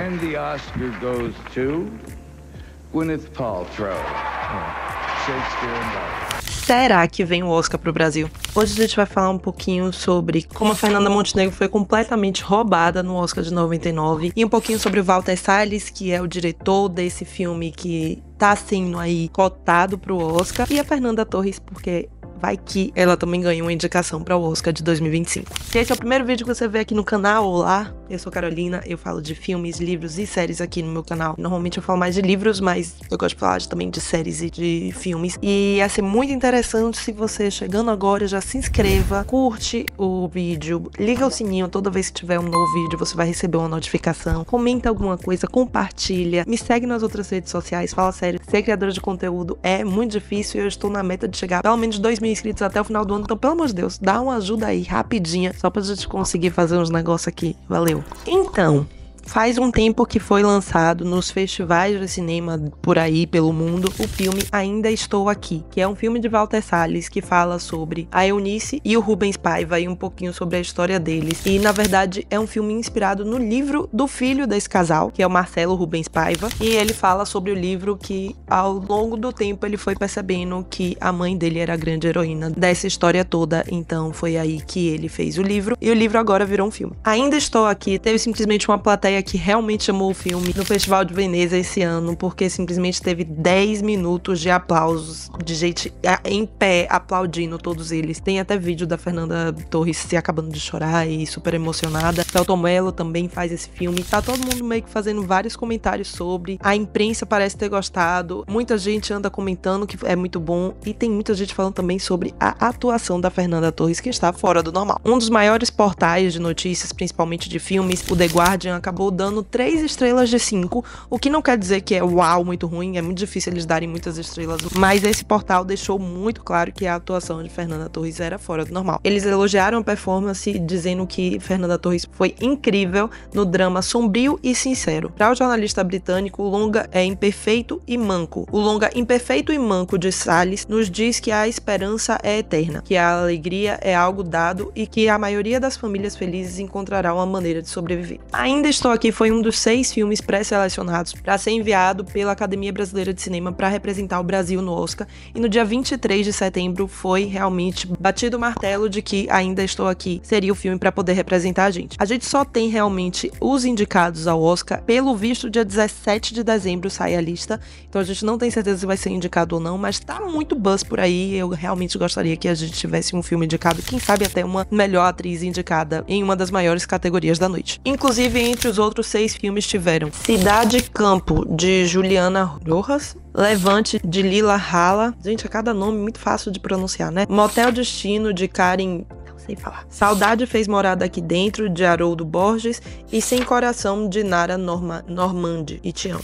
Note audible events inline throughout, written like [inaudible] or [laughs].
And the Oscar goes to Gwyneth Paltrow. Shakespeare in Love. Será que vem o Oscar pro Brasil? Hoje a gente vai falar um pouquinho sobre como a Fernanda Montenegro foi completamente roubada no Oscar de 99 e um pouquinho sobre o Walter Salles, que é o diretor desse filme que tá sendo aí cotado pro Oscar, e a Fernanda Torres, porque vai que ela também ganhou uma indicação para o Oscar de 2025. Se esse é o primeiro vídeo que você vê aqui no canal, olá, eu sou Carolina, eu falo de filmes, livros e séries aqui no meu canal. Normalmente eu falo mais de livros, mas eu gosto de falar também de séries e de filmes. E ia ser muito interessante se você, chegando agora, já se inscreva, curte o vídeo, liga o sininho toda vez que tiver um novo vídeo, você vai receber uma notificação, comenta alguma coisa, compartilha, me segue nas outras redes sociais, fala sério, ser criadora de conteúdo é muito difícil e eu estou na meta de chegar pelo menos 2 mil inscritos até o final do ano, então pelo amor de Deus, dá uma ajuda aí, rapidinha, só pra gente conseguir fazer uns negócios aqui. Valeu. Então, Faz um tempo que foi lançado nos festivais de cinema por aí pelo mundo o filme Ainda Estou Aqui, que é um filme de Walter Salles que fala sobre a Eunice e o Rubens Paiva e um pouquinho sobre a história deles. E na verdade é um filme inspirado no livro do filho desse casal, que é o Marcelo Rubens Paiva, e ele fala sobre o livro que ao longo do tempo ele foi percebendo que a mãe dele era a grande heroína dessa história toda, então foi aí que ele fez o livro e o livro agora virou um filme. Ainda Estou Aqui teve simplesmente uma plateia que realmente chamou o filme no Festival de Veneza esse ano, porque simplesmente teve 10 minutos de aplausos de gente em pé aplaudindo todos eles. Tem até vídeo da Fernanda Torres se acabando de chorar e super emocionada. Celton Mello também faz esse filme. Tá todo mundo meio que fazendo vários comentários sobre. A imprensa parece ter gostado. Muita gente anda comentando que é muito bom e tem muita gente falando também sobre a atuação da Fernanda Torres que está fora do normal. Um dos maiores portais de notícias, principalmente de filmes, o The Guardian acabou acabou dando três estrelas de cinco, o que não quer dizer que é uau, muito ruim, é muito difícil eles darem muitas estrelas, mas esse portal deixou muito claro que a atuação de Fernanda Torres era fora do normal. Eles elogiaram a performance, dizendo que Fernanda Torres foi incrível no drama sombrio e sincero. Para o jornalista britânico, o longa é imperfeito e manco. O longa imperfeito e manco de Salles nos diz que a esperança é eterna, que a alegria é algo dado e que a maioria das famílias felizes encontrará uma maneira de sobreviver. Ainda estou Aqui foi um dos seis filmes pré-selecionados para ser enviado pela Academia Brasileira de Cinema para representar o Brasil no Oscar, e no dia 23 de setembro foi realmente batido o martelo de que Ainda Estou Aqui seria o filme para poder representar a gente. A gente só tem realmente os indicados ao Oscar, pelo visto, dia 17 de dezembro sai a lista, então a gente não tem certeza se vai ser indicado ou não, mas tá muito buzz por aí, eu realmente gostaria que a gente tivesse um filme indicado, quem sabe até uma melhor atriz indicada em uma das maiores categorias da noite. Inclusive, entre os outros seis filmes tiveram Cidade Campo, de Juliana Rojas, Levante, de Lila Hala. Gente, a cada nome é muito fácil de pronunciar, né? Motel Destino, de Karen sei falar. Saudade fez morada aqui dentro, de Haroldo Borges, e Sem Coração, de Nara Norma, Normandi e Tião.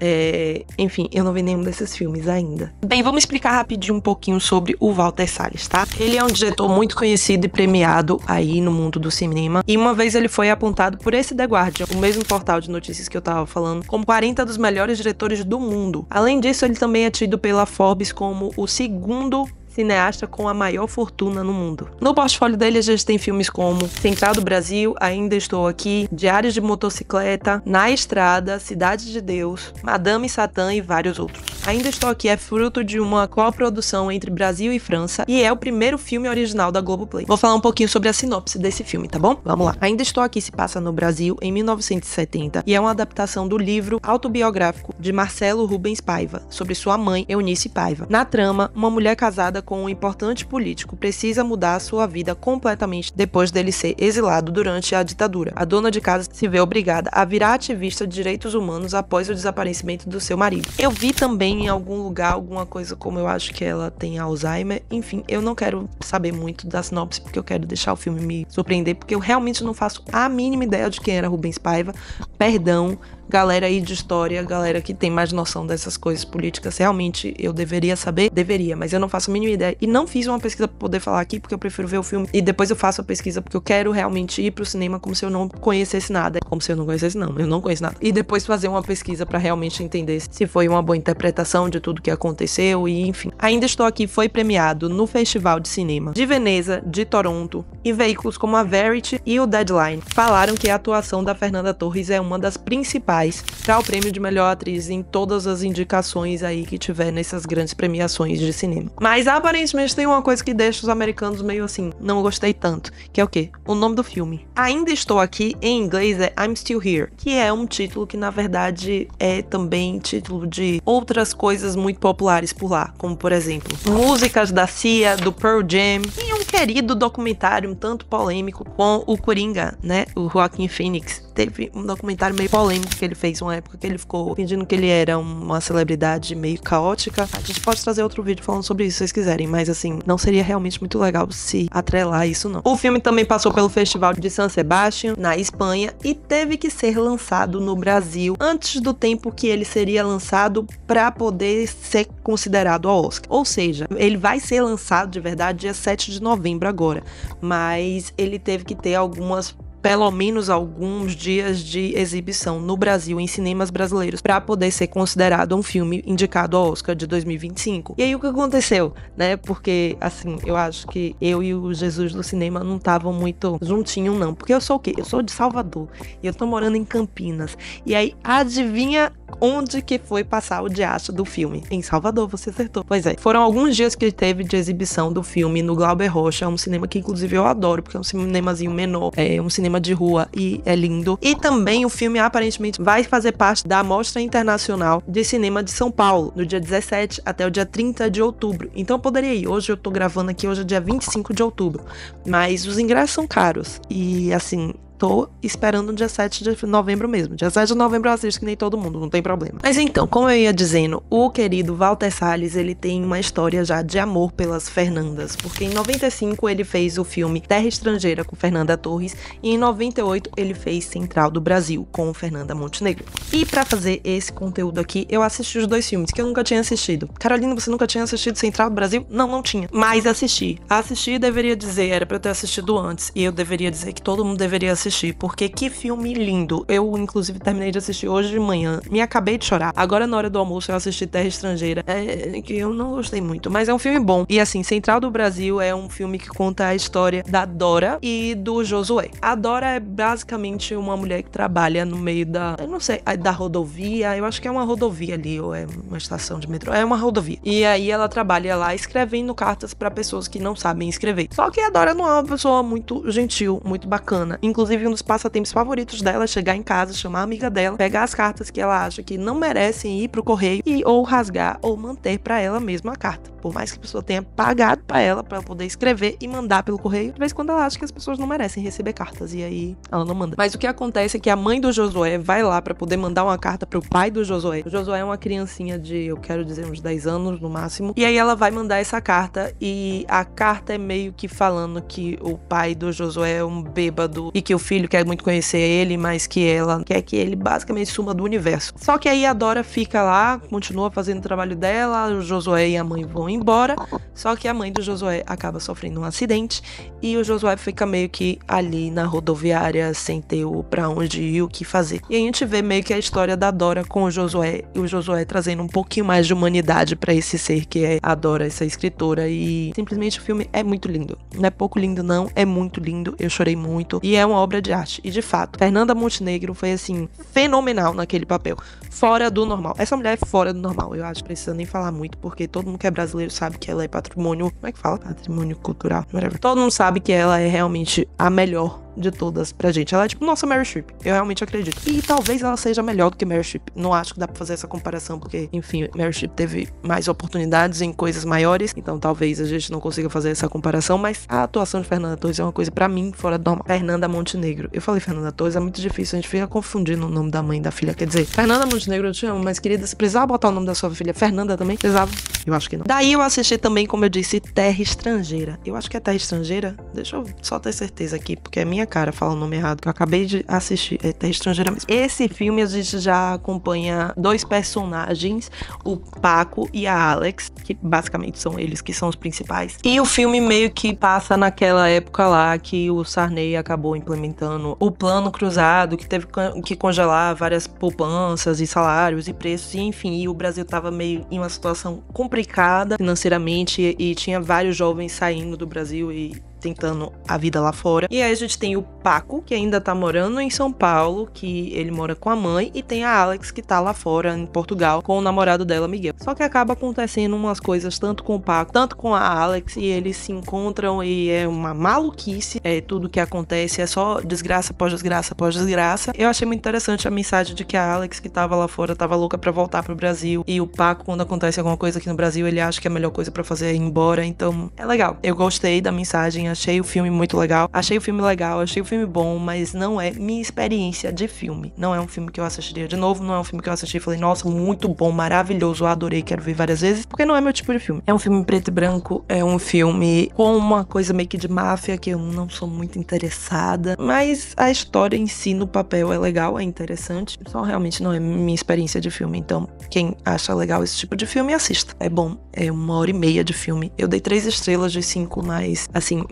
É, enfim, eu não vi nenhum desses filmes ainda. Bem, vamos explicar rapidinho um pouquinho sobre o Walter Salles, tá? Ele é um diretor muito conhecido e premiado aí no mundo do cinema. E uma vez ele foi apontado por esse The Guardian, o mesmo portal de notícias que eu tava falando, como 40 dos melhores diretores do mundo. Além disso, ele também é tido pela Forbes como o segundo cineasta com a maior fortuna no mundo. No portfólio dele, a gente tem filmes como Central do Brasil, Ainda Estou Aqui, Diários de Motocicleta, Na Estrada, Cidade de Deus, Madame Satã e vários outros. Ainda Estou Aqui é fruto de uma coprodução entre Brasil e França e é o primeiro filme original da Globoplay. Vou falar um pouquinho sobre a sinopse desse filme, tá bom? Vamos lá. Ainda Estou Aqui se passa no Brasil em 1970 e é uma adaptação do livro autobiográfico de Marcelo Rubens Paiva sobre sua mãe, Eunice Paiva. Na trama, uma mulher casada com um importante político precisa mudar sua vida completamente depois dele ser exilado durante a ditadura. A dona de casa se vê obrigada a virar ativista de direitos humanos após o desaparecimento do seu marido. Eu vi também em algum lugar alguma coisa como eu acho que ela tem Alzheimer. Enfim, eu não quero saber muito da sinopse porque eu quero deixar o filme me surpreender, porque eu realmente não faço a mínima ideia de quem era Rubens Paiva. Perdão, galera aí de história, galera que tem mais noção dessas coisas políticas, realmente eu deveria saber? Deveria, mas eu não faço a mínima ideia. E não fiz uma pesquisa pra poder falar aqui, porque eu prefiro ver o filme. E depois eu faço a pesquisa, porque eu quero realmente ir pro cinema como se eu não conhecesse nada. Como se eu não conhecesse, não. Eu não conheço nada. E depois fazer uma pesquisa para realmente entender se foi uma boa interpretação de tudo que aconteceu e enfim. Ainda Estou Aqui foi premiado no Festival de Cinema de Veneza, de Toronto, e veículos como a Verity e o Deadline falaram que a atuação da Fernanda Torres é uma das principais para o prêmio de melhor atriz em todas as indicações aí que tiver nessas grandes premiações de cinema. Mas aparentemente tem uma coisa que deixa os americanos meio assim, não gostei tanto, que é o quê? O nome do filme. Ainda Estou Aqui, em inglês é I'm Still Here, que é um título que na verdade é também título de outras coisas muito populares por lá, como por exemplo, músicas da Cia, do Pearl Jam. E querido documentário um tanto polêmico com o Coringa, né? O Joaquim Phoenix. Teve um documentário meio polêmico que ele fez uma época que ele ficou fingindo que ele era uma celebridade meio caótica. A gente pode trazer outro vídeo falando sobre isso se vocês quiserem, mas assim, não seria realmente muito legal se atrelar isso, não. O filme também passou pelo Festival de San Sebastián, na Espanha, e teve que ser lançado no Brasil antes do tempo que ele seria lançado para poder ser considerado ao Oscar. Ou seja, ele vai ser lançado de verdade dia 7 de novembro novembro agora, mas ele teve que ter algumas pelo menos alguns dias de exibição no Brasil em cinemas brasileiros para poder ser considerado um filme indicado ao Oscar de 2025. E aí o que aconteceu, né? Porque assim, eu acho que eu e o Jesus do cinema não estavam muito juntinho não, porque eu sou o quê? Eu sou de Salvador e eu tô morando em Campinas. E aí adivinha onde que foi passar o diacho do filme? Em Salvador, você acertou. Pois é, foram alguns dias que teve de exibição do filme no Glauber Rocha, um cinema que inclusive eu adoro, porque é um cinemazinho menor, é um cinema de rua e é lindo. E também o filme aparentemente vai fazer parte da Mostra Internacional de Cinema de São Paulo, no dia 17 até o dia 30 de outubro. Então poderia ir, hoje eu tô gravando aqui, hoje é dia 25 de outubro, mas os ingressos são caros e assim, tô esperando o dia 7 de novembro mesmo. Dia 7 de novembro eu assisto que nem todo mundo, não tem problema. Mas então, como eu ia dizendo, o querido Walter Salles, ele tem uma história já de amor pelas Fernandas, porque em 95 ele fez o filme Terra Estrangeira com Fernanda Torres e em 98 ele fez Central do Brasil com Fernanda Montenegro. E para fazer esse conteúdo aqui, eu assisti os dois filmes que eu nunca tinha assistido. Carolina, você nunca tinha assistido Central do Brasil? Não, não tinha. Mas assisti. Assisti deveria dizer, era para eu ter assistido antes, e eu deveria dizer que todo mundo deveria assistir assistir, porque que filme lindo. Eu, inclusive, terminei de assistir hoje de manhã. Me acabei de chorar. Agora, na hora do almoço, eu assisti Terra Estrangeira, é, é, que eu não gostei muito, mas é um filme bom. E assim, Central do Brasil é um filme que conta a história da Dora e do Josué. A Dora é basicamente uma mulher que trabalha no meio da, eu não sei, da rodovia, eu acho que é uma rodovia ali, ou é uma estação de metrô, é uma rodovia. E aí ela trabalha lá escrevendo cartas para pessoas que não sabem escrever. Só que a Dora não é uma pessoa muito gentil, muito bacana. Inclusive, Inclusive, um dos passatempos favoritos dela é chegar em casa, chamar a amiga dela, pegar as cartas que ela acha que não merecem ir pro correio e ou rasgar ou manter para ela mesma a carta. Por mais que a pessoa tenha pagado para ela para poder escrever e mandar pelo correio, de vez em quando ela acha que as pessoas não merecem receber cartas e aí ela não manda. Mas o que acontece é que a mãe do Josué vai lá para poder mandar uma carta pro pai do Josué. O Josué é uma criancinha de, eu quero dizer, uns 10 anos no máximo. E aí ela vai mandar essa carta e a carta é meio que falando que o pai do Josué é um bêbado e que o filho quer muito conhecer ele, mas que ela quer que ele basicamente suma do universo. Só que aí a Dora fica lá, continua fazendo o trabalho dela, o Josué e a mãe vão embora, só que a mãe do Josué acaba sofrendo um acidente e o Josué fica meio que ali na rodoviária sem ter o pra onde ir, o que fazer. E a gente vê meio que a história da Dora com o Josué e o Josué trazendo um pouquinho mais de humanidade para esse ser que é a Dora, essa escritora e simplesmente o filme é muito lindo. Não é pouco lindo não, é muito lindo. Eu chorei muito e é uma obra de arte. E de fato, Fernanda Montenegro foi assim, fenomenal naquele papel. Fora do normal. Essa mulher é fora do normal, eu acho. Precisa nem falar muito, porque todo mundo que é brasileiro sabe que ela é patrimônio. Como é que fala? Patrimônio cultural. Whatever. Todo mundo sabe que ela é realmente a melhor de todas pra gente. Ela é tipo nossa Mary Streep. Eu realmente acredito. E talvez ela seja melhor do que Mary Streep. Não acho que dá pra fazer essa comparação, porque, enfim, Mary Streep teve mais oportunidades em coisas maiores. Então talvez a gente não consiga fazer essa comparação. Mas a atuação de Fernanda Torres é uma coisa para mim fora do normal. Fernanda Montenegro. Eu falei Fernanda Torres, é muito difícil. A gente fica confundindo o nome da mãe e da filha. Quer dizer, Fernanda Montenegro, eu te amo, mas querida, se precisava botar o nome da sua filha Fernanda também? Precisava? Eu acho que não. Daí eu assisti também, como eu disse, Terra Estrangeira. Eu acho que é Terra Estrangeira. Deixa eu só ter certeza aqui, porque é minha cara, fala o nome errado, que eu acabei de assistir, é Terra Estrangeira mesmo. Esse filme a gente já acompanha dois personagens, o Paco e a Alex, que basicamente são eles que são os principais. E o filme meio que passa naquela época lá que o Sarney acabou implementando o plano cruzado, que teve que congelar várias poupanças e salários e preços, e enfim, e o Brasil tava meio em uma situação complicada financeiramente e, e tinha vários jovens saindo do Brasil e tentando a vida lá fora. E aí a gente tem o Paco, que ainda tá morando em São Paulo, que ele mora com a mãe, e tem a Alex, que tá lá fora, em Portugal, com o namorado dela, Miguel. Só que acaba acontecendo umas coisas tanto com o Paco, tanto com a Alex, e eles se encontram e é uma maluquice, é tudo que acontece, é só desgraça após desgraça após desgraça. Eu achei muito interessante a mensagem de que a Alex, que tava lá fora, tava louca para voltar pro Brasil, e o Paco, quando acontece alguma coisa aqui no Brasil, ele acha que é a melhor coisa para fazer é ir embora, então é legal. Eu gostei da mensagem achei o filme muito legal. Achei o filme legal, achei o filme bom, mas não é minha experiência de filme. Não é um filme que eu assistiria de novo, não é um filme que eu assisti e falei, nossa, muito bom, maravilhoso, adorei, quero ver várias vezes, porque não é meu tipo de filme. É um filme preto e branco, é um filme com uma coisa meio que de máfia que eu não sou muito interessada, mas a história em si no papel é legal, é interessante, só realmente não é minha experiência de filme. Então, quem acha legal esse tipo de filme, assista. É bom, é uma hora e meia de filme. Eu dei três estrelas de cinco, mas assim,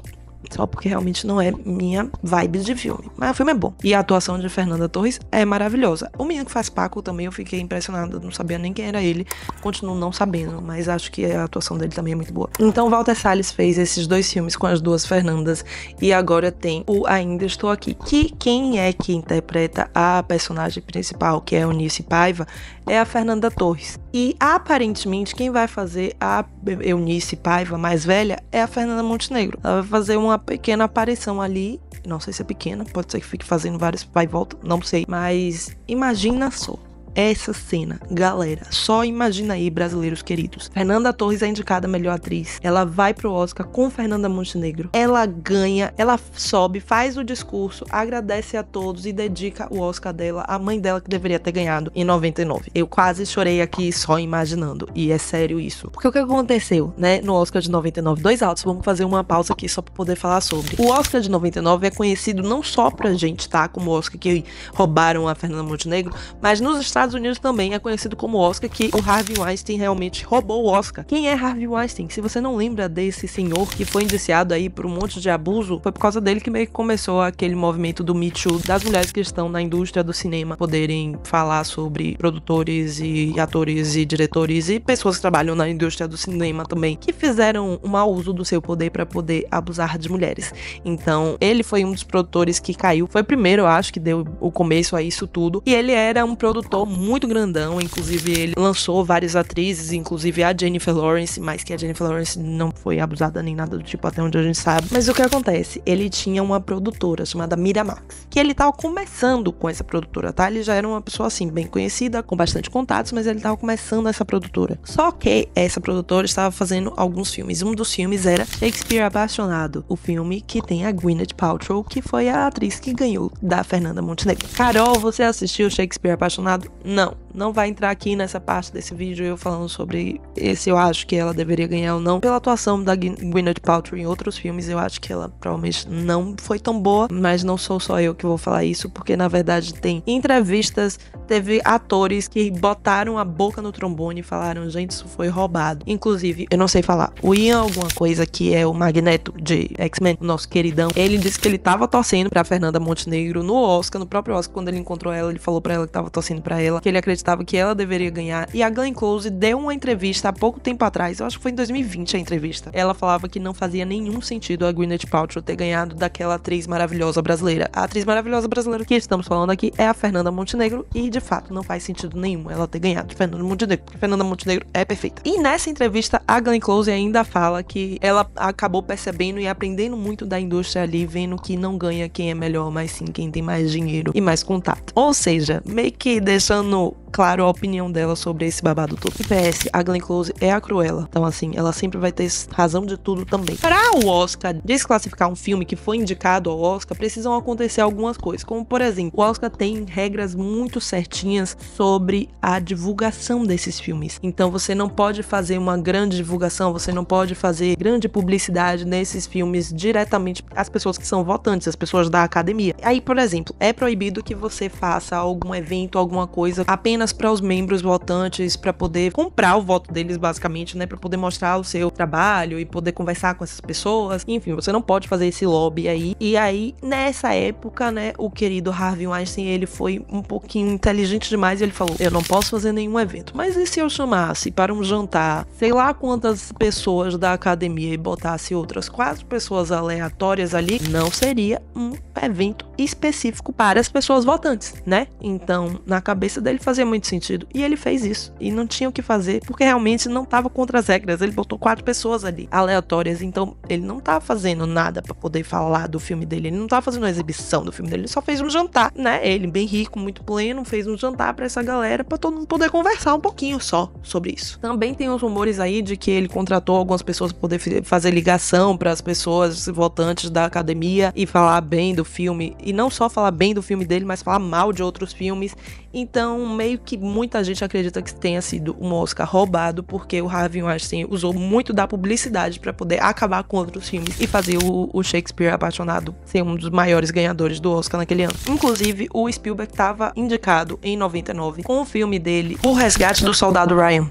só porque realmente não é minha vibe de filme. Mas o filme é bom. E a atuação de Fernanda Torres é maravilhosa. O menino que faz Paco também eu fiquei impressionada. Não sabia nem quem era ele. Continuo não sabendo, mas acho que a atuação dele também é muito boa. Então Walter Salles fez esses dois filmes com as duas Fernandas. E agora tem o Ainda Estou Aqui. Que quem é que interpreta a personagem principal, que é Eunice Paiva, é a Fernanda Torres. E aparentemente quem vai fazer a Eunice Paiva mais velha é a Fernanda Montenegro. Ela vai fazer uma uma pequena aparição ali. Não sei se é pequena, pode ser que fique fazendo vários vai e volta, não sei. Mas imagina só essa cena. Galera, só imagina aí, brasileiros queridos. Fernanda Torres é indicada a melhor atriz. Ela vai pro Oscar com Fernanda Montenegro. Ela ganha, ela sobe, faz o discurso, agradece a todos e dedica o Oscar dela à mãe dela que deveria ter ganhado em 99. Eu quase chorei aqui só imaginando. E é sério isso. Porque o que aconteceu, né, no Oscar de 99? Dois altos. Vamos fazer uma pausa aqui só pra poder falar sobre. O Oscar de 99 é conhecido não só pra gente, tá? Como o Oscar que roubaram a Fernanda Montenegro, mas nos Estados Estados Unidos também é conhecido como Oscar, que o Harvey Weinstein realmente roubou o Oscar. Quem é Harvey Weinstein? Se você não lembra desse senhor que foi indiciado aí por um monte de abuso, foi por causa dele que meio que começou aquele movimento do Me Too, das mulheres que estão na indústria do cinema poderem falar sobre produtores e atores e diretores e pessoas que trabalham na indústria do cinema também, que fizeram um mau uso do seu poder para poder abusar de mulheres. Então, ele foi um dos produtores que caiu, foi primeiro, eu acho, que deu o começo a isso tudo, e ele era um produtor muito grandão, inclusive ele lançou várias atrizes, inclusive a Jennifer Lawrence, mas que a Jennifer Lawrence não foi abusada nem nada do tipo até onde a gente sabe. Mas o que acontece? Ele tinha uma produtora chamada Miramax, que ele tava começando com essa produtora, tá? Ele já era uma pessoa assim bem conhecida, com bastante contatos, mas ele tava começando essa produtora. Só que essa produtora estava fazendo alguns filmes. Um dos filmes era Shakespeare Apaixonado, o filme que tem a Gwyneth Paltrow, que foi a atriz que ganhou da Fernanda Montenegro. Carol, você assistiu Shakespeare Apaixonado? Não não vai entrar aqui nessa parte desse vídeo eu falando sobre esse eu acho que ela deveria ganhar ou não. Pela atuação da Gwyneth Paltrow em outros filmes, eu acho que ela provavelmente não foi tão boa, mas não sou só eu que vou falar isso, porque na verdade tem entrevistas, teve atores que botaram a boca no trombone e falaram, gente, isso foi roubado. Inclusive, eu não sei falar, o Ian alguma coisa que é o Magneto de X-Men, nosso queridão, ele disse que ele tava torcendo pra Fernanda Montenegro no Oscar, no próprio Oscar, quando ele encontrou ela, ele falou pra ela que tava torcendo pra ela, que ele acreditava acreditava que ela deveria ganhar. E a Glenn Close deu uma entrevista há pouco tempo atrás, eu acho que foi em 2020 a entrevista. Ela falava que não fazia nenhum sentido a Gwyneth Paltrow ter ganhado daquela atriz maravilhosa brasileira. A atriz maravilhosa brasileira que estamos falando aqui é a Fernanda Montenegro e de fato não faz sentido nenhum ela ter ganhado de Fernanda Montenegro, porque Fernanda Montenegro é perfeita. E nessa entrevista a Glenn Close ainda fala que ela acabou percebendo e aprendendo muito da indústria ali, vendo que não ganha quem é melhor, mas sim quem tem mais dinheiro e mais contato. Ou seja, meio que deixando claro a opinião dela sobre esse babado todo. E PS, a Glenn Close é a Cruella. Então, assim, ela sempre vai ter razão de tudo também. Para o Oscar desclassificar um filme que foi indicado ao Oscar, precisam acontecer algumas coisas. Como, por exemplo, o Oscar tem regras muito certinhas sobre a divulgação desses filmes. Então, você não pode fazer uma grande divulgação, você não pode fazer grande publicidade nesses filmes diretamente às pessoas que são votantes, às pessoas da academia. Aí, por exemplo, é proibido que você faça algum evento, alguma coisa apenas apenas para os membros votantes para poder comprar o voto deles basicamente, né, para poder mostrar o seu trabalho e poder conversar com essas pessoas. Enfim, você não pode fazer esse lobby aí. E aí nessa época, né, o querido Harvey Weinstein, ele foi um pouquinho inteligente demais, e ele falou: "Eu não posso fazer nenhum evento, mas e se eu chamasse para um jantar, sei lá quantas pessoas da academia e botasse outras quatro pessoas aleatórias ali, não seria um evento específico para as pessoas votantes, né? Então, na cabeça dele fazia muito sentido. E ele fez isso. E não tinha o que fazer, porque realmente não estava contra as regras. Ele botou quatro pessoas ali, aleatórias. Então, ele não tá fazendo nada para poder falar do filme dele. Ele não tá fazendo uma exibição do filme dele. Ele só fez um jantar, né? Ele, bem rico, muito pleno, fez um jantar para essa galera, para todo mundo poder conversar um pouquinho só sobre isso. Também tem uns rumores aí de que ele contratou algumas pessoas pra poder fazer ligação para as pessoas votantes da academia e falar bem do filme. E não só falar bem do filme dele, mas falar mal de outros filmes então, meio que muita gente acredita que tenha sido um Oscar roubado, porque o Harvey Weinstein usou muito da publicidade para poder acabar com outros filmes e fazer o, o, Shakespeare Apaixonado ser um dos maiores ganhadores do Oscar naquele ano. Inclusive, o Spielberg estava indicado em 99 com o filme dele, O Resgate do Soldado Ryan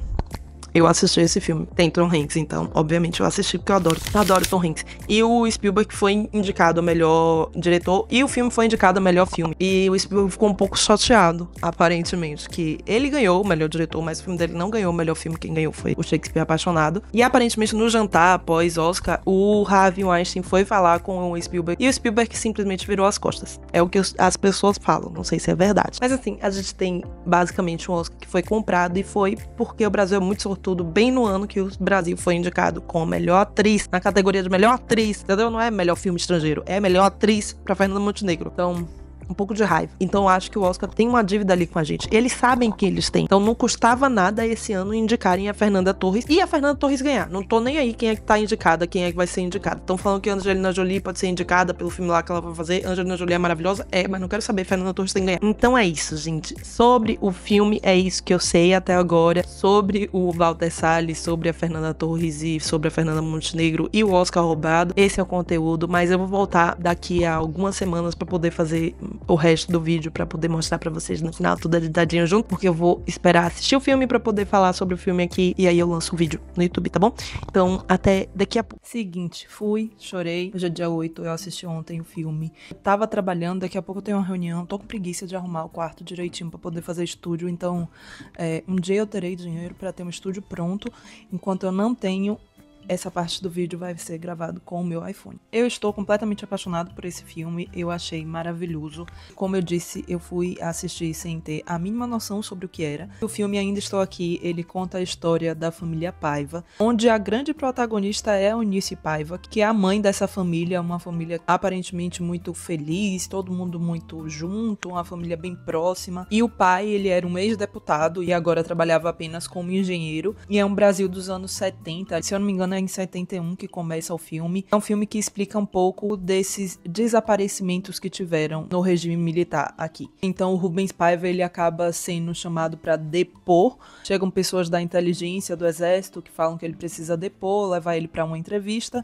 eu assisti esse filme. Tem Tom Hanks, então, obviamente eu assisti porque eu adoro. adoro Tom Hanks. E o Spielberg foi indicado ao melhor diretor e o filme foi indicado ao melhor filme. E o Spielberg ficou um pouco chateado, aparentemente, que ele ganhou o melhor diretor, mas o filme dele não ganhou o melhor filme. Quem ganhou foi o Shakespeare Apaixonado. E aparentemente no jantar após Oscar, o Harvey Weinstein foi falar com o Spielberg e o Spielberg simplesmente virou as costas. É o que as pessoas falam, não sei se é verdade. Mas assim, a gente tem basicamente um Oscar que foi comprado e foi porque o Brasil é muito sortudo tudo, bem no ano que o Brasil foi indicado como melhor atriz, na categoria de melhor atriz, entendeu? Não é melhor filme estrangeiro, é melhor atriz para Fernanda Montenegro. Então, um pouco de raiva. Então eu acho que o Oscar tem uma dívida ali com a gente. Eles sabem que eles têm. Então não custava nada esse ano indicarem a Fernanda Torres e a Fernanda Torres ganhar. Não tô nem aí quem é que tá indicada, quem é que vai ser indicada. Estão falando que Angelina Jolie pode ser indicada pelo filme lá que ela vai fazer. Angelina Jolie é maravilhosa? É, mas não quero saber. Fernanda Torres tem que ganhar. Então é isso, gente. Sobre o filme, é isso que eu sei até agora. Sobre o Walter Salles, sobre a Fernanda Torres e sobre a Fernanda Montenegro e o Oscar roubado. Esse é o conteúdo, mas eu vou voltar daqui a algumas semanas para poder fazer o resto do vídeo para poder mostrar para vocês no final tudo editadinho junto, porque eu vou esperar assistir o filme para poder falar sobre o filme aqui e aí eu lanço o vídeo no YouTube, tá bom? Então, até daqui a pouco. Seguinte, fui, chorei. Hoje é dia 8, eu assisti ontem o filme. Eu tava trabalhando, daqui a pouco eu tenho uma reunião, tô com preguiça de arrumar o quarto direitinho para poder fazer estúdio, então é, um dia eu terei dinheiro para ter um estúdio pronto, enquanto eu não tenho essa parte do vídeo vai ser gravado com o meu iPhone. Eu estou completamente apaixonado por esse filme, eu achei maravilhoso. Como eu disse, eu fui assistir sem ter a mínima noção sobre o que era. O filme Ainda Estou Aqui, ele conta a história da família Paiva, onde a grande protagonista é a Eunice Paiva, que é a mãe dessa família, uma família aparentemente muito feliz, todo mundo muito junto, uma família bem próxima. E o pai, ele era um ex-deputado e agora trabalhava apenas como engenheiro, e é um Brasil dos anos 70, se eu não me engano né, em 71 que começa o filme. É um filme que explica um pouco desses desaparecimentos que tiveram no regime militar aqui. Então o Rubens Paiva ele acaba sendo chamado para depor. Chegam pessoas da inteligência do exército que falam que ele precisa depor, levar ele para uma entrevista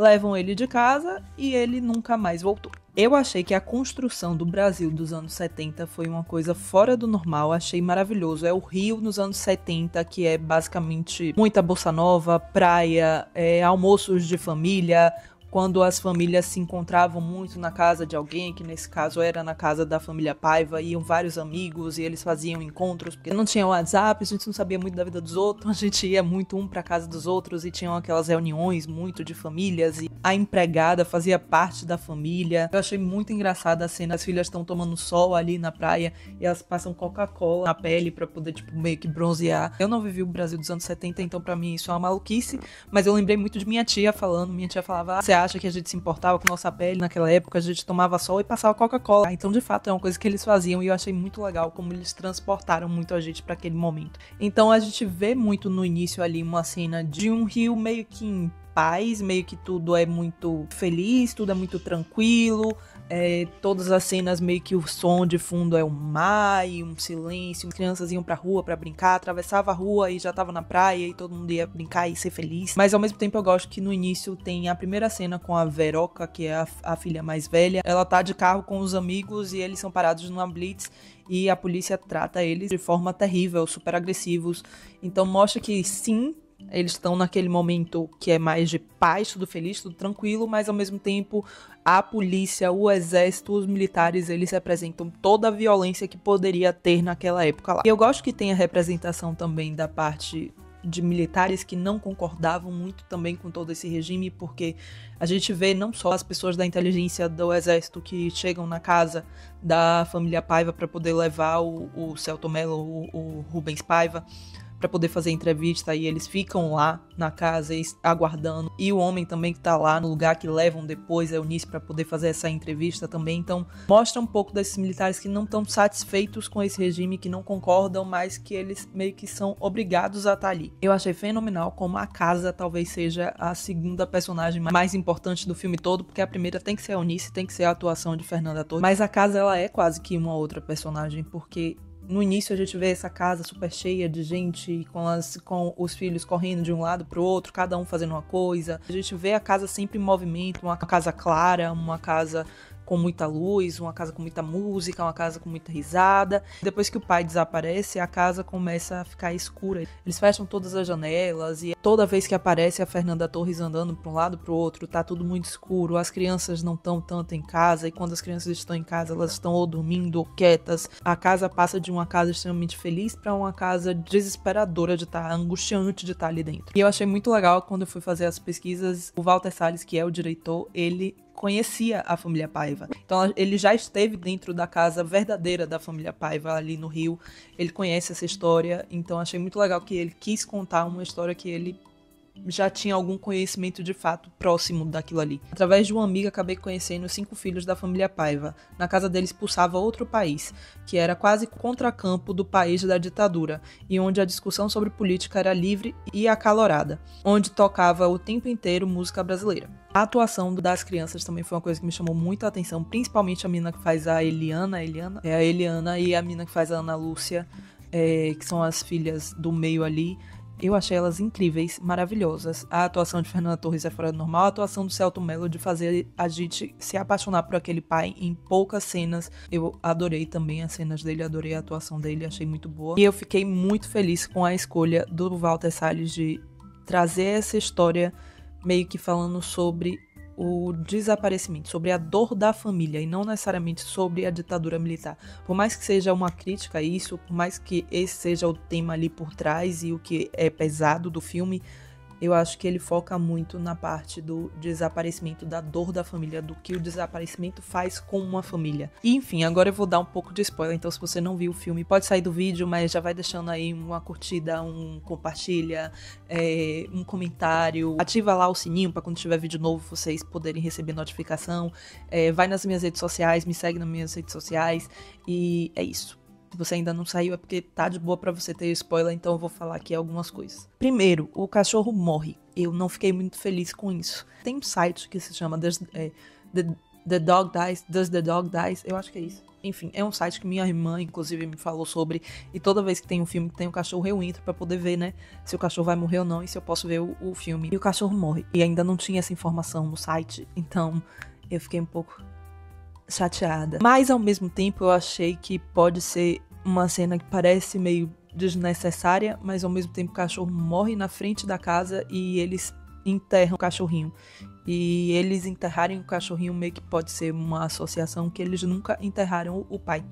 levam ele de casa e ele nunca mais voltou. Eu achei que a construção do Brasil dos anos 70 foi uma coisa fora do normal, achei maravilhoso. É o Rio nos anos 70, que é basicamente muita Bolsa nova, praia, é, almoços de família, quando as famílias se encontravam muito na casa de alguém, que nesse caso era na casa da família Paiva, iam vários amigos e eles faziam encontros, porque não tinha WhatsApp, a gente não sabia muito da vida dos outros, a gente ia muito um para casa dos outros e tinham aquelas reuniões muito de famílias e a empregada fazia parte da família. Eu achei muito engraçada a cena, as filhas estão tomando sol ali na praia e elas passam Coca-Cola na pele para poder tipo meio que bronzear. Eu não vivi o Brasil dos anos 70, então para mim isso é uma maluquice, mas eu lembrei muito de minha tia falando, minha tia falava: ah, "Você acha que a gente se importava com nossa pele. Naquela época a gente tomava sol e passava Coca-Cola. Ah, então, de fato, é uma coisa que eles faziam e eu achei muito legal como eles transportaram muito a gente para aquele momento. Então, a gente vê muito no início ali uma cena de um rio meio que em paz, meio que tudo é muito feliz, tudo é muito tranquilo, é, todas as cenas meio que o som de fundo é um mar e um silêncio. As crianças iam pra rua para brincar, atravessava a rua e já tava na praia e todo mundo ia brincar e ser feliz. Mas ao mesmo tempo eu gosto que no início tem a primeira cena com a Veroca, que é a, a filha mais velha. Ela tá de carro com os amigos e eles são parados numa blitz e a polícia trata eles de forma terrível, super agressivos. Então mostra que sim, eles estão naquele momento que é mais de paz, tudo feliz, tudo tranquilo, mas ao mesmo tempo a polícia, o exército, os militares, eles representam toda a violência que poderia ter naquela época lá. E eu gosto que tenha representação também da parte de militares que não concordavam muito também com todo esse regime, porque a gente vê não só as pessoas da inteligência do exército que chegam na casa da família Paiva para poder levar o, o Celto Melo o, o Rubens Paiva, para poder fazer entrevista e eles ficam lá na casa aguardando. E o homem também que tá lá no lugar que levam depois é o Nice para poder fazer essa entrevista também. Então, mostra um pouco desses militares que não estão satisfeitos com esse regime, que não concordam, mas que eles meio que são obrigados a estar tá ali. Eu achei fenomenal como a casa talvez seja a segunda personagem mais importante do filme todo, porque a primeira tem que ser a Eunice, tem que ser a atuação de Fernanda Torres, mas a casa ela é quase que uma outra personagem, porque no início a gente vê essa casa super cheia de gente com, as, com os filhos correndo de um lado para o outro, cada um fazendo uma coisa. A gente vê a casa sempre em movimento, uma casa clara, uma casa com muita luz, uma casa com muita música, uma casa com muita risada. Depois que o pai desaparece, a casa começa a ficar escura. Eles fecham todas as janelas e toda vez que aparece a Fernanda Torres andando para um lado para o outro, tá tudo muito escuro. As crianças não estão tanto em casa e quando as crianças estão em casa, elas estão ou dormindo ou quietas. A casa passa de uma casa extremamente feliz para uma casa desesperadora de estar tá, angustiante de estar tá ali dentro. E eu achei muito legal quando eu fui fazer as pesquisas, o Walter Salles, que é o diretor, ele conhecia a família Paiva. Então ele já esteve dentro da casa verdadeira da família Paiva ali no Rio. Ele conhece essa história, então achei muito legal que ele quis contar uma história que ele já tinha algum conhecimento de fato próximo daquilo ali. Através de uma amiga, acabei conhecendo os cinco filhos da família Paiva. Na casa deles pulsava outro país, que era quase contracampo do país da ditadura, e onde a discussão sobre política era livre e acalorada, onde tocava o tempo inteiro música brasileira. A atuação das crianças também foi uma coisa que me chamou muito atenção, principalmente a mina que faz a Eliana, a Eliana, é a Eliana e a mina que faz a Ana Lúcia, é, que são as filhas do meio ali eu achei elas incríveis, maravilhosas. A atuação de Fernanda Torres é fora do normal, a atuação do Celto Mello de fazer a gente se apaixonar por aquele pai em poucas cenas. Eu adorei também as cenas dele, adorei a atuação dele, achei muito boa. E eu fiquei muito feliz com a escolha do Walter Salles de trazer essa história meio que falando sobre o desaparecimento, sobre a dor da família e não necessariamente sobre a ditadura militar. Por mais que seja uma crítica a isso, por mais que esse seja o tema ali por trás e o que é pesado do filme, eu acho que ele foca muito na parte do desaparecimento, da dor da família, do que o desaparecimento faz com uma família. E, enfim, agora eu vou dar um pouco de spoiler, então se você não viu o filme, pode sair do vídeo, mas já vai deixando aí uma curtida, um compartilha, é, um comentário, ativa lá o sininho para quando tiver vídeo novo vocês poderem receber notificação, é, vai nas minhas redes sociais, me segue nas minhas redes sociais e é isso se você ainda não saiu, é porque tá de boa para você ter spoiler, então eu vou falar aqui algumas coisas. Primeiro, o cachorro morre. Eu não fiquei muito feliz com isso. Tem um site que se chama Does, é, The, the Dog Dies, Does the Dog Dies? Eu acho que é isso. Enfim, é um site que minha irmã, inclusive, me falou sobre. E toda vez que tem um filme que tem um cachorro, eu entro para poder ver, né? Se o cachorro vai morrer ou não e se eu posso ver o, o filme. E o cachorro morre. E ainda não tinha essa informação no site, então eu fiquei um pouco chateada. Mas ao mesmo tempo eu achei que pode ser uma cena que parece meio desnecessária, mas ao mesmo tempo o cachorro morre na frente da casa e eles enterram o cachorrinho. E eles enterrarem o cachorrinho meio que pode ser uma associação que eles nunca enterraram o pai,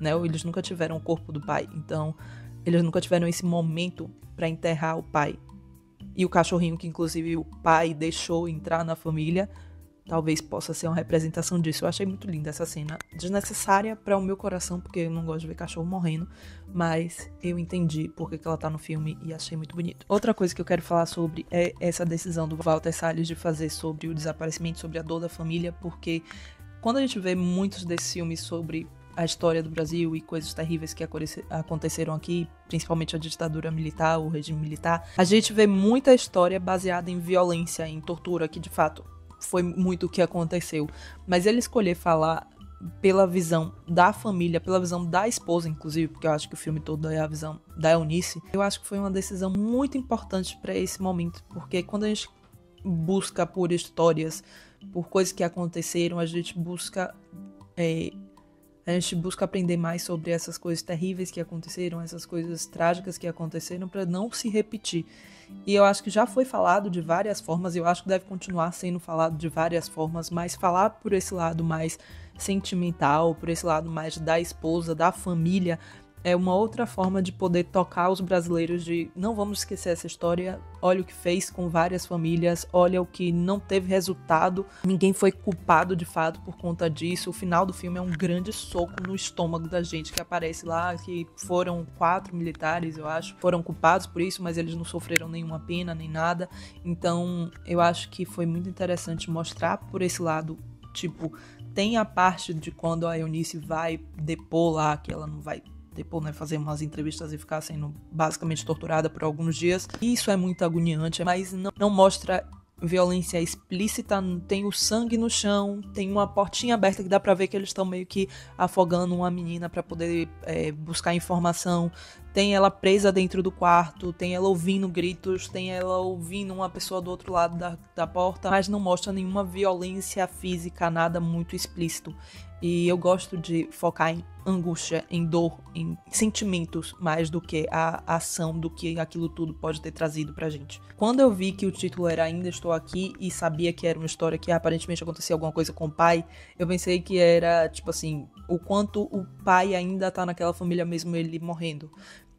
né? Ou eles nunca tiveram o corpo do pai. Então, eles nunca tiveram esse momento para enterrar o pai. E o cachorrinho que inclusive o pai deixou entrar na família talvez possa ser uma representação disso. Eu achei muito linda essa cena, desnecessária para o meu coração, porque eu não gosto de ver cachorro morrendo, mas eu entendi porque que ela tá no filme e achei muito bonito. Outra coisa que eu quero falar sobre é essa decisão do Walter Salles de fazer sobre o desaparecimento, sobre a dor da família, porque quando a gente vê muitos desses filmes sobre a história do Brasil e coisas terríveis que aconteceram aqui, principalmente a ditadura militar, o regime militar, a gente vê muita história baseada em violência, em tortura, que de fato foi muito o que aconteceu. Mas ele escolher falar pela visão da família, pela visão da esposa, inclusive, porque eu acho que o filme todo é a visão da Eunice, eu acho que foi uma decisão muito importante para esse momento, porque quando a gente busca por histórias, por coisas que aconteceram, a gente busca é, a gente busca aprender mais sobre essas coisas terríveis que aconteceram, essas coisas trágicas que aconteceram, para não se repetir. E eu acho que já foi falado de várias formas, eu acho que deve continuar sendo falado de várias formas, mas falar por esse lado mais sentimental, por esse lado mais da esposa, da família, é uma outra forma de poder tocar os brasileiros de não vamos esquecer essa história, olha o que fez com várias famílias, olha o que não teve resultado, ninguém foi culpado de fato por conta disso. O final do filme é um grande soco no estômago da gente que aparece lá que foram quatro militares, eu acho, foram culpados por isso, mas eles não sofreram nenhuma pena nem nada. Então, eu acho que foi muito interessante mostrar por esse lado, tipo, tem a parte de quando a Eunice vai depor lá, que ela não vai depois tipo, né, fazer umas entrevistas e ficar sendo basicamente torturada por alguns dias. Isso é muito agoniante, mas não, não mostra violência explícita, tem o sangue no chão, tem uma portinha aberta que dá para ver que eles estão meio que afogando uma menina para poder é, buscar informação, tem ela presa dentro do quarto, tem ela ouvindo gritos, tem ela ouvindo uma pessoa do outro lado da, da porta, mas não mostra nenhuma violência física, nada muito explícito. E eu gosto de focar em angústia, em dor, em sentimentos, mais do que a ação do que aquilo tudo pode ter trazido pra gente. Quando eu vi que o título era Ainda Estou Aqui e sabia que era uma história que aparentemente acontecia alguma coisa com o pai, eu pensei que era, tipo assim, o quanto o pai ainda tá naquela família mesmo ele morrendo.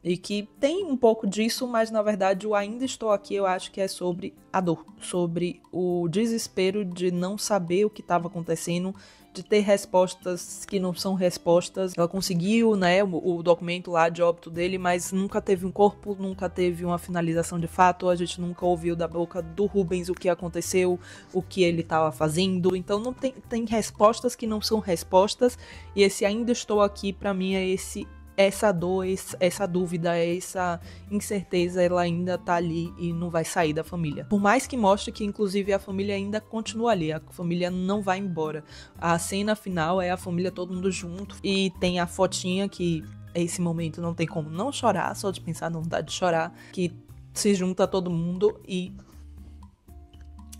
E que tem um pouco disso, mas na verdade o Ainda Estou Aqui eu acho que é sobre a dor, sobre o desespero de não saber o que estava acontecendo, de ter respostas que não são respostas. Ela conseguiu, né, o, o documento lá de óbito dele, mas nunca teve um corpo, nunca teve uma finalização de fato. A gente nunca ouviu da boca do Rubens o que aconteceu, o que ele estava fazendo. Então não tem, tem respostas que não são respostas. E esse ainda estou aqui para mim é esse essa dor, essa dúvida, essa incerteza, ela ainda tá ali e não vai sair da família. Por mais que mostre que, inclusive, a família ainda continua ali, a família não vai embora. A cena final é a família todo mundo junto e tem a fotinha que. Esse momento não tem como não chorar, só de pensar na vontade de chorar, que se junta todo mundo e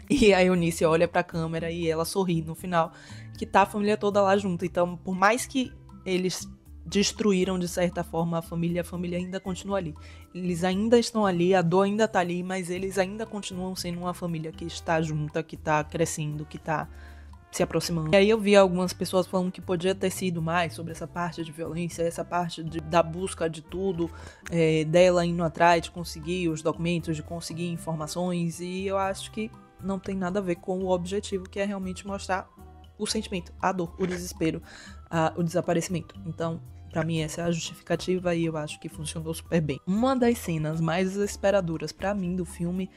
e a Eunice olha para a câmera e ela sorri no final, que tá a família toda lá junto. Então, por mais que eles destruíram de certa forma a família, a família ainda continua ali. Eles ainda estão ali, a dor ainda tá ali, mas eles ainda continuam sendo uma família que está junta, que tá crescendo, que tá se aproximando. E aí eu vi algumas pessoas falando que podia ter sido mais sobre essa parte de violência, essa parte de, da busca de tudo, é, dela indo atrás, de conseguir os documentos, de conseguir informações, e eu acho que não tem nada a ver com o objetivo, que é realmente mostrar o sentimento, a dor, o desespero, a, o desaparecimento. Então, para mim essa é a justificativa e eu acho que funcionou super bem. Uma das cenas mais desesperadoras para mim do filme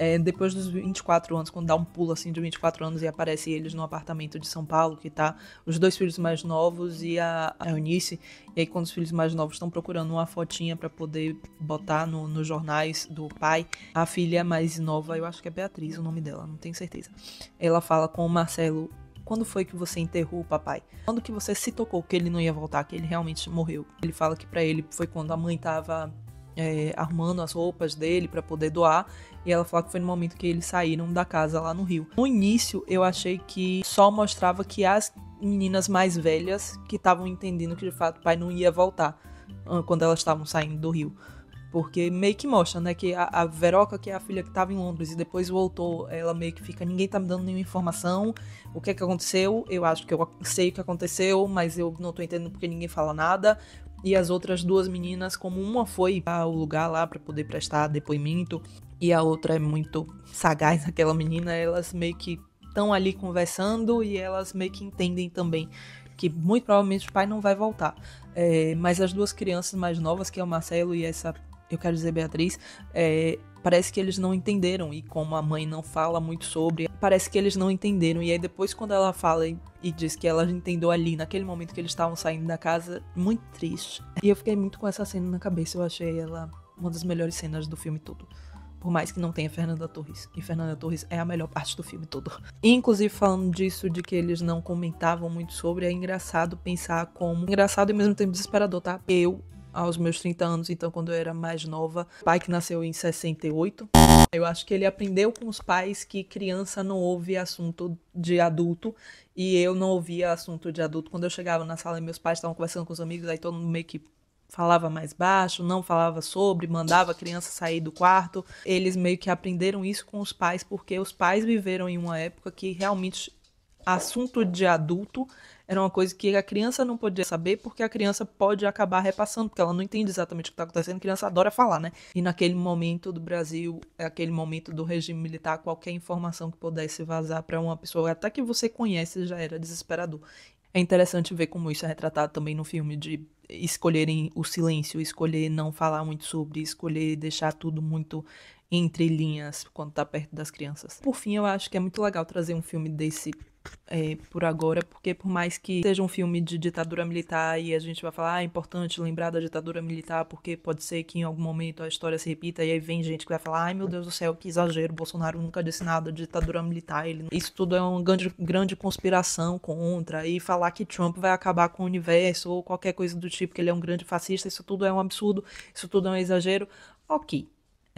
é, depois dos 24 anos, quando dá um pulo assim de 24 anos e aparece eles no apartamento de São Paulo, que tá os dois filhos mais novos e a, a Eunice. E aí, quando os filhos mais novos estão procurando uma fotinha para poder botar no, nos jornais do pai, a filha mais nova, eu acho que é Beatriz o nome dela, não tenho certeza. Ela fala com o Marcelo quando foi que você enterrou o papai? Quando que você se tocou que ele não ia voltar, que ele realmente morreu? Ele fala que para ele foi quando a mãe tava é, arrumando as roupas dele para poder doar. E ela fala que foi no momento que eles saíram da casa lá no Rio. No início, eu achei que só mostrava que as meninas mais velhas que estavam entendendo que de fato o pai não ia voltar ah, quando elas estavam saindo do Rio. Porque meio que mostra, né? Que a, a Veroca, que é a filha que estava em Londres e depois voltou, ela meio que fica, ninguém tá me dando nenhuma informação. O que é que aconteceu? Eu acho que eu sei o que aconteceu, mas eu não tô entendendo porque ninguém fala nada. E as outras duas meninas, como uma foi ao lugar lá para poder prestar depoimento, e a outra é muito sagaz, [laughs] aquela menina, elas meio que estão ali conversando e elas meio que entendem também que muito provavelmente o pai não vai voltar. É, mas as duas crianças mais novas, que é o Marcelo e essa eu quero dizer Beatriz, é, parece que eles não entenderam. E como a mãe não fala muito sobre, parece que eles não entenderam. E aí depois quando ela fala e, e diz que ela entendeu ali, naquele momento que eles estavam saindo da casa, muito triste. E eu fiquei muito com essa cena na cabeça, eu achei ela uma das melhores cenas do filme todo. Por mais que não tenha Fernanda Torres. E Fernanda Torres é a melhor parte do filme todo. inclusive, falando disso, de que eles não comentavam muito sobre, é engraçado pensar como. Engraçado e ao mesmo tempo desesperador, tá? Eu aos meus 30 anos, então quando eu era mais nova. Pai que nasceu em 68. Eu acho que ele aprendeu com os pais que criança não ouve assunto de adulto e eu não ouvia assunto de adulto. Quando eu chegava na sala e meus pais estavam conversando com os amigos, aí todo mundo meio que falava mais baixo, não falava sobre, mandava a criança sair do quarto. Eles meio que aprenderam isso com os pais, porque os pais viveram em uma época que realmente assunto de adulto era uma coisa que a criança não podia saber, porque a criança pode acabar repassando, porque ela não entende exatamente o que está acontecendo. A criança adora falar, né? E naquele momento do Brasil, é aquele momento do regime militar, qualquer informação que pudesse vazar para uma pessoa, até que você conhece, já era desesperador. É interessante ver como isso é retratado também no filme de escolherem o silêncio, escolher não falar muito sobre, escolher deixar tudo muito entre linhas quando tá perto das crianças. Por fim, eu acho que é muito legal trazer um filme desse é, por agora, porque por mais que seja um filme de ditadura militar e a gente vai falar, ah, é importante lembrar da ditadura militar, porque pode ser que em algum momento a história se repita e aí vem gente que vai falar, ai meu Deus do céu, que exagero, Bolsonaro nunca disse nada de ditadura militar, ele... isso tudo é uma grande, grande conspiração contra, e falar que Trump vai acabar com o universo ou qualquer coisa do tipo, que ele é um grande fascista, isso tudo é um absurdo, isso tudo é um exagero. Ok,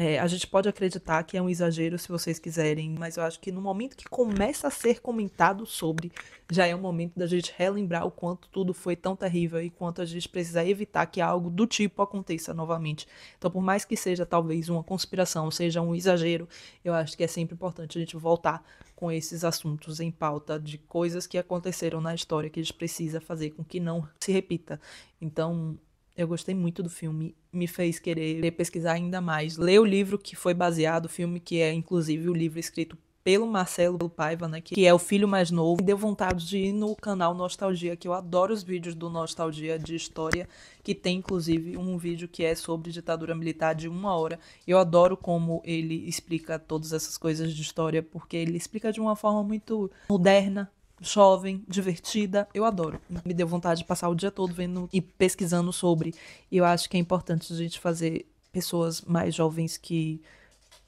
é, a gente pode acreditar que é um exagero se vocês quiserem, mas eu acho que no momento que começa a ser comentado sobre, já é o momento da gente relembrar o quanto tudo foi tão terrível e quanto a gente precisa evitar que algo do tipo aconteça novamente. Então, por mais que seja talvez uma conspiração, seja um exagero, eu acho que é sempre importante a gente voltar com esses assuntos em pauta de coisas que aconteceram na história que a gente precisa fazer com que não se repita. Então, eu gostei muito do filme, me fez querer pesquisar ainda mais, ler o livro que foi baseado, o filme que é inclusive o livro escrito pelo Marcelo Paiva, né, que é o filho mais novo, me deu vontade de ir no canal Nostalgia, que eu adoro os vídeos do Nostalgia de história, que tem inclusive um vídeo que é sobre ditadura militar de uma hora. Eu adoro como ele explica todas essas coisas de história, porque ele explica de uma forma muito moderna, jovem, divertida, eu adoro. Me deu vontade de passar o dia todo vendo e pesquisando sobre. E eu acho que é importante a gente fazer pessoas mais jovens que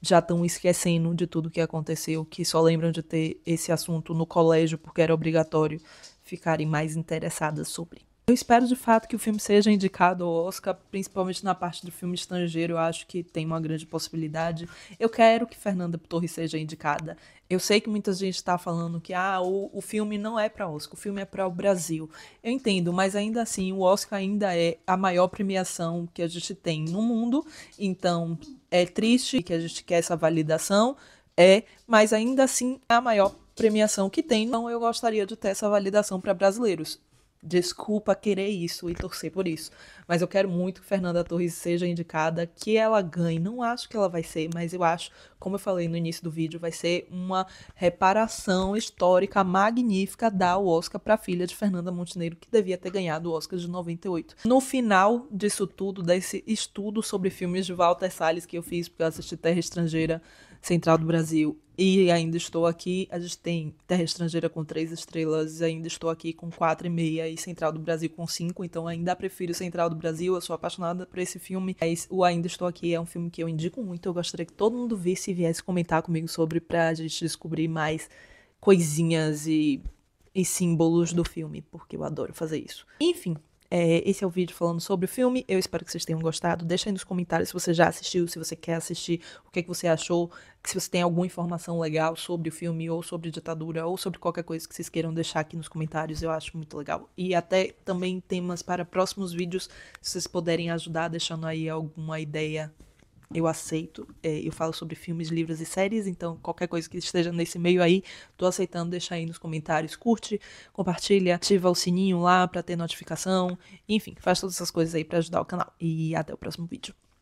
já estão esquecendo de tudo que aconteceu, que só lembram de ter esse assunto no colégio porque era obrigatório, ficarem mais interessadas sobre. Eu espero de fato que o filme seja indicado ao Oscar, principalmente na parte do filme estrangeiro, eu acho que tem uma grande possibilidade. Eu quero que Fernanda Torres seja indicada. Eu sei que muita gente está falando que ah, o, o filme não é para Oscar, o filme é para o Brasil. Eu entendo, mas ainda assim, o Oscar ainda é a maior premiação que a gente tem no mundo, então é triste que a gente quer essa validação, é, mas ainda assim é a maior premiação que tem, então eu gostaria de ter essa validação para brasileiros desculpa querer isso e torcer por isso. Mas eu quero muito que Fernanda Torres seja indicada, que ela ganhe. Não acho que ela vai ser, mas eu acho, como eu falei no início do vídeo, vai ser uma reparação histórica magnífica dar o Oscar para a filha de Fernanda Montenegro, que devia ter ganhado o Oscar de 98. No final disso tudo, desse estudo sobre filmes de Walter Salles que eu fiz, porque eu assisti Terra Estrangeira, Central do Brasil e ainda estou aqui. A gente tem Terra Estrangeira com três estrelas, ainda estou aqui com quatro e meia e Central do Brasil com cinco. Então ainda prefiro Central do Brasil. Eu sou apaixonada por esse filme. Mas o Ainda Estou Aqui é um filme que eu indico muito. Eu gostaria que todo mundo visse e viesse comentar comigo sobre pra gente descobrir mais coisinhas e, e símbolos do filme, porque eu adoro fazer isso. Enfim, é, esse é o vídeo falando sobre o filme. Eu espero que vocês tenham gostado. Deixa aí nos comentários se você já assistiu, se você quer assistir, o que, é que você achou, se você tem alguma informação legal sobre o filme, ou sobre ditadura, ou sobre qualquer coisa que vocês queiram deixar aqui nos comentários. Eu acho muito legal. E até também temas para próximos vídeos, se vocês puderem ajudar deixando aí alguma ideia eu aceito. É, eu falo sobre filmes, livros e séries, então qualquer coisa que esteja nesse meio aí, tô aceitando. Deixa aí nos comentários, curte, compartilha, ativa o sininho lá para ter notificação. Enfim, faz todas essas coisas aí para ajudar o canal. E até o próximo vídeo.